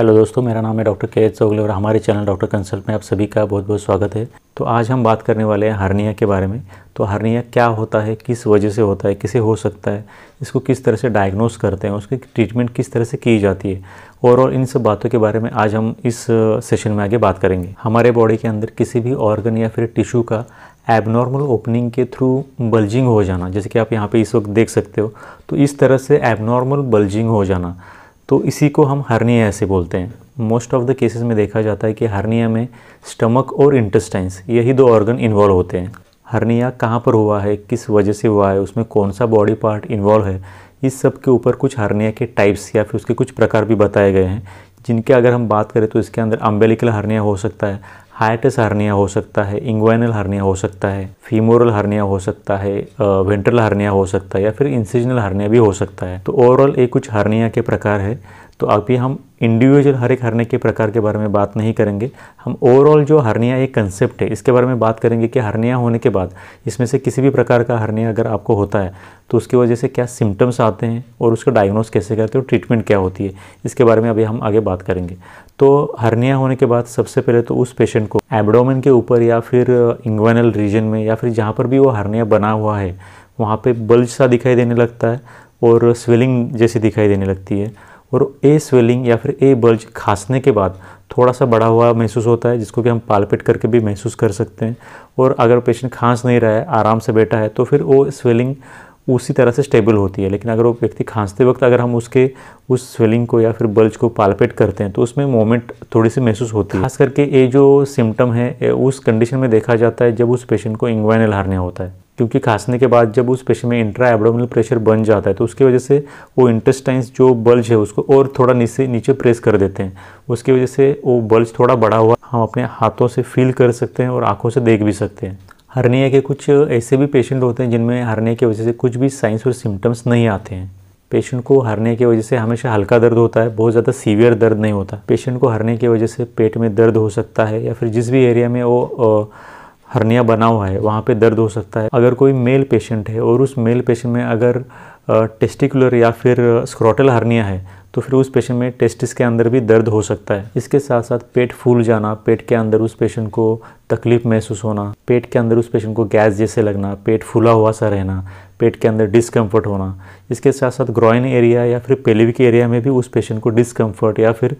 hello दोस्तों मेरा नाम है डॉक्टर के एच चौगले और हमारे चैनल डॉक्टर कंसल्ट में आप सभी का बहुत बहुत स्वागत है तो आज हम बात करने वाले हैं हर्निया के बारे में तो हर्निया क्या होता है किस वजह से होता है किसे हो सकता है इसको किस तरह से डायग्नोस करते हैं उसकी ट्रीटमेंट किस तरह से की जाती है और और इन सब बातों के बारे में आज हम इस सेशन में आगे बात करेंगे हमारे बॉडी के अंदर किसी भी ऑर्गन या फिर टिश्यू का एबनॉर्मल ओपनिंग के थ्रू बल्जिंग हो जाना जैसे कि आप यहाँ पर इस वक्त देख सकते हो तो इस तरह से एबनॉर्मल बल्जिंग हो जाना तो इसी को हम हर्निया ऐसे बोलते हैं मोस्ट ऑफ द केसेस में देखा जाता है कि हर्निया में स्टमक और इंटेस्टाइंस यही दो ऑर्गन इन्वॉल्व होते हैं हर्निया कहाँ पर हुआ है किस वजह से हुआ है उसमें कौन सा बॉडी पार्ट इन्वॉल्व है इस सब के ऊपर कुछ हर्निया के टाइप्स या फिर उसके कुछ प्रकार भी बताए गए हैं जिनके अगर हम बात करें तो इसके अंदर अम्बेलिकल हर्निया हो सकता है हाइटस हार्निया हो सकता है इंग्वाइनल हार्निया हो सकता है फीमोरल हार्निया हो सकता है वेंट्रल हार्निया हो सकता है या फिर इंसिजनल हार्निया भी हो सकता है तो ओवरऑल ये कुछ हार्निया के प्रकार है तो अभी हम इंडिविजुअल हर एक हरने के प्रकार के बारे में बात नहीं करेंगे हम ओवरऑल जो हरनिया एक कंसेप्ट है इसके बारे में बात करेंगे कि हरनिया होने के बाद इसमें से किसी भी प्रकार का हरनिया अगर आपको होता है तो उसकी वजह से क्या सिम्टम्स आते हैं और उसका डायग्नोस कैसे करते हैं और ट्रीटमेंट क्या होती है इसके बारे में अभी हम आगे बात करेंगे तो हरनिया होने के बाद सबसे पहले तो उस पेशेंट को एबडोमन के ऊपर या फिर इंग्वेनल रीजन में या फिर जहाँ पर भी वो हरनिया बना हुआ है वहाँ पर बल्ज सा दिखाई देने लगता है और स्वेलिंग जैसी दिखाई देने लगती है और ए स्वेलिंग या फिर ए बल्ज खांसने के बाद थोड़ा सा बड़ा हुआ महसूस होता है जिसको कि हम पालपेट करके भी महसूस कर सकते हैं और अगर पेशेंट खांस नहीं रहा है आराम से बैठा है तो फिर वो स्वेलिंग उसी तरह से स्टेबल होती है लेकिन अगर वो व्यक्ति खांसते वक्त अगर हम उसके उस स्वेलिंग को या फिर बल्ज को पालपेट करते हैं तो उसमें मोमेंट थोड़ी सी महसूस होती है खास करके ये जो सिम्टम है उस कंडीशन में देखा जाता है जब उस पेशेंट को इंग्वाइनल हारने होता है क्योंकि खांसने के बाद जब उस पेशेंट में इंट्रा एबडोमिनल प्रेशर बन जाता है तो उसकी वजह से वो इंटेस्टाइंस जो बल्ज है उसको और थोड़ा नीचे नीचे प्रेस कर देते हैं उसकी वजह से वो बल्ज थोड़ा बड़ा हुआ हम अपने हाथों से फील कर सकते हैं और आँखों से देख भी सकते हैं हरनिया के कुछ ऐसे भी पेशेंट होते हैं जिनमें हरने की वजह से कुछ भी साइंस और सिम्टम्स नहीं आते हैं पेशेंट को हरने की वजह से हमेशा हल्का दर्द होता है बहुत ज़्यादा सीवियर दर्द नहीं होता पेशेंट को हरने की वजह से पेट में दर्द हो सकता है या फिर जिस भी एरिया में वो हर्निया बना हुआ है वहाँ पे दर्द हो सकता है अगर कोई मेल पेशेंट है और उस मेल पेशेंट में अगर टेस्टिकुलर या फिर स्क्रोटल हर्निया है तो फिर उस पेशेंट में टेस्टिस के अंदर भी दर्द हो सकता है इसके साथ साथ पेट फूल जाना पेट के अंदर उस पेशेंट को तकलीफ महसूस होना पेट के अंदर उस पेशेंट को गैस जैसे लगना पेट फूला हुआ सा रहना पेट के अंदर डिस्कम्फर्ट होना इसके साथ साथ ग्रॉइन एरिया या फिर पेलिविक एरिया में भी उस पेशेंट को डिस्कम्फर्ट या फिर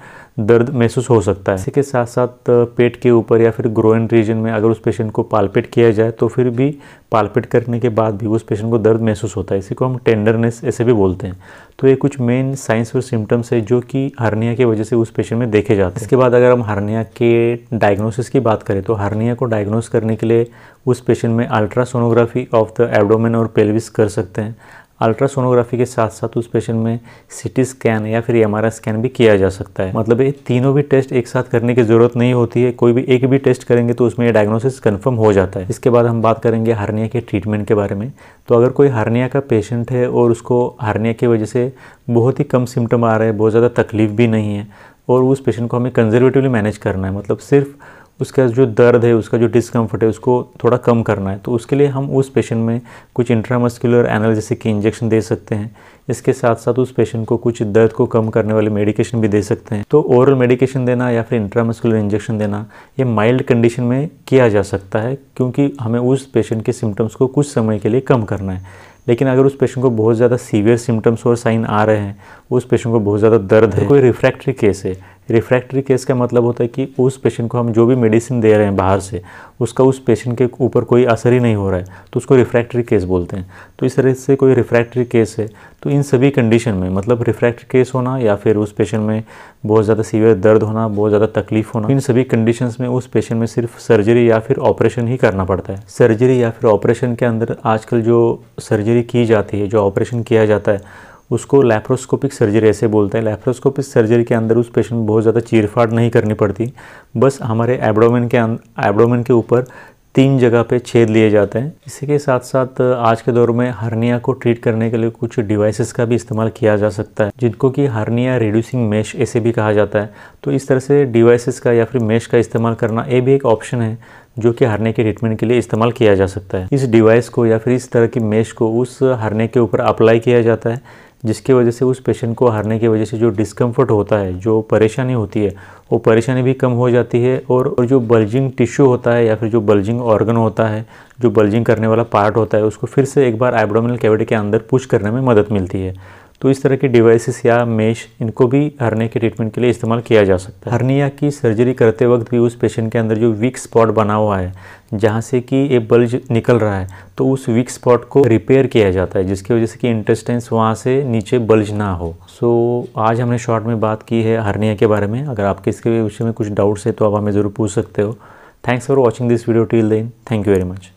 दर्द महसूस हो सकता है इसके साथ साथ पेट के ऊपर या फिर ग्रोइन रीजन में अगर उस पेशेंट को पालपेट किया जाए तो फिर भी पालपिट करने के बाद भी उस पेशेंट को दर्द महसूस होता है इसी को हम टेंडरनेस ऐसे भी बोलते हैं तो ये कुछ मेन साइंस और सिम्टम्स है जो कि हार्निया की वजह से उस पेशेंट में देखे जाते हैं इसके बाद अगर हम हार्निया के डायग्नोसिस की बात करें तो हार्निया को डायग्नोस करने के लिए उस पेशेंट में अल्ट्रासोनोग्राफी ऑफ द एबडोमेन और पेल्विस कर सकते हैं अल्ट्रासोनोग्राफी के साथ साथ उस पेशेंट में सिटी स्कैन या फिर एम स्कैन भी किया जा सकता है मतलब ये तीनों भी टेस्ट एक साथ करने की ज़रूरत नहीं होती है कोई भी एक भी टेस्ट करेंगे तो उसमें डायग्नोसिस कन्फर्म हो जाता है इसके बाद हम बात करेंगे हार्निया के ट्रीटमेंट के बारे में तो अगर कोई हार्निया का पेशेंट है और उसको हारनिया की वजह से बहुत ही कम सिम्टम आ रहे हैं बहुत ज़्यादा तकलीफ भी नहीं है और उस पेशेंट को हमें कंजर्वेटिवली मैनेज करना है मतलब सिर्फ उसका जो दर्द है उसका जो डिस्कम्फर्ट है उसको थोड़ा कम करना है तो उसके लिए हम उस पेशेंट में कुछ इंट्रामस्कुलर एनालजेसिक के इंजेक्शन दे सकते हैं इसके साथ साथ उस पेशेंट को कुछ दर्द को कम करने वाले मेडिकेशन भी दे सकते हैं तो ओरल मेडिकेशन देना या फिर इंट्रामस्कुलर इंजेक्शन देना ये माइल्ड कंडीशन में किया जा सकता है क्योंकि हमें उस पेशेंट के सिम्टम्स को कुछ समय के लिए कम करना है लेकिन अगर उस पेशेंट को बहुत ज़्यादा सीवियर सिम्टम्स और साइन आ रहे हैं उस पेशेंट को बहुत ज़्यादा दर्द है कोई रिफ्रैक्ट्री केस है रिफ्रैक्टरी केस का मतलब होता है कि उस पेशेंट को हम जो भी मेडिसिन दे रहे हैं बाहर से उसका उस पेशेंट के ऊपर कोई असर ही नहीं हो रहा है तो उसको रिफ्रैक्टरी केस बोलते हैं तो इस तरह से कोई रिफ्रैक्टरी केस है तो इन सभी कंडीशन में मतलब रिफ्रैक्टरी केस होना या फिर उस पेशेंट में बहुत ज़्यादा सीवियर दर्द होना बहुत ज़्यादा तकलीफ होना इन सभी कंडीशंस में उस पेशेंट में सिर्फ सर्जरी या फिर ऑपरेशन ही करना पड़ता है सर्जरी या फिर ऑपरेशन के अंदर आजकल जो सर्जरी की जाती है जो ऑपरेशन किया जाता है उसको लेप्रोस्कोपिक सर्जरी ऐसे बोलते हैं लेप्रोस्कोपिक सर्जरी के अंदर उस पेशेंट में बहुत ज़्यादा चीरफाड़ नहीं करनी पड़ती बस हमारे एब्डोमेन के एब्डोमेन अं-, के ऊपर तीन जगह पे छेद लिए जाते हैं इसी के साथ साथ आज के दौर में हर्निया को ट्रीट करने के लिए कुछ डिवाइसेस का भी इस्तेमाल किया जा सकता है जिनको कि हर्निया रिड्यूसिंग मेश ऐसे भी कहा जाता है तो इस तरह से डिवाइसेस का या फिर मेश का इस्तेमाल करना ये भी एक ऑप्शन है जो कि हरने के ट्रीटमेंट के लिए इस्तेमाल किया जा सकता है इस डिवाइस को या फिर इस तरह की मेश को उस हरने के ऊपर अप्लाई किया जाता है जिसके वजह से उस पेशेंट को हारने की वजह से जो डिस्कम्फर्ट होता है जो परेशानी होती है वो परेशानी भी कम हो जाती है और जो बल्जिंग टिश्यू होता है या फिर जो बल्जिंग ऑर्गन होता है जो बल्जिंग करने वाला पार्ट होता है उसको फिर से एक बार एब्डोमिनल कैविटी के अंदर पुश करने में मदद मिलती है तो इस तरह के डिवाइसेस या मेश इनको भी हरने के ट्रीटमेंट के लिए इस्तेमाल किया जा सकता है हर्निया की सर्जरी करते वक्त भी उस पेशेंट के अंदर जो वीक स्पॉट बना हुआ है जहाँ से कि ये बल्ज निकल रहा है तो उस वीक स्पॉट को रिपेयर किया जाता है जिसकी वजह से कि इंटेस्टेंस वहाँ से नीचे बल्ज ना हो सो so, आज हमने शॉर्ट में बात की है हर्निया के बारे में अगर आपके इसके विषय में कुछ डाउट्स है तो आप हमें ज़रूर पूछ सकते हो thanks for watching this video till then thank you very much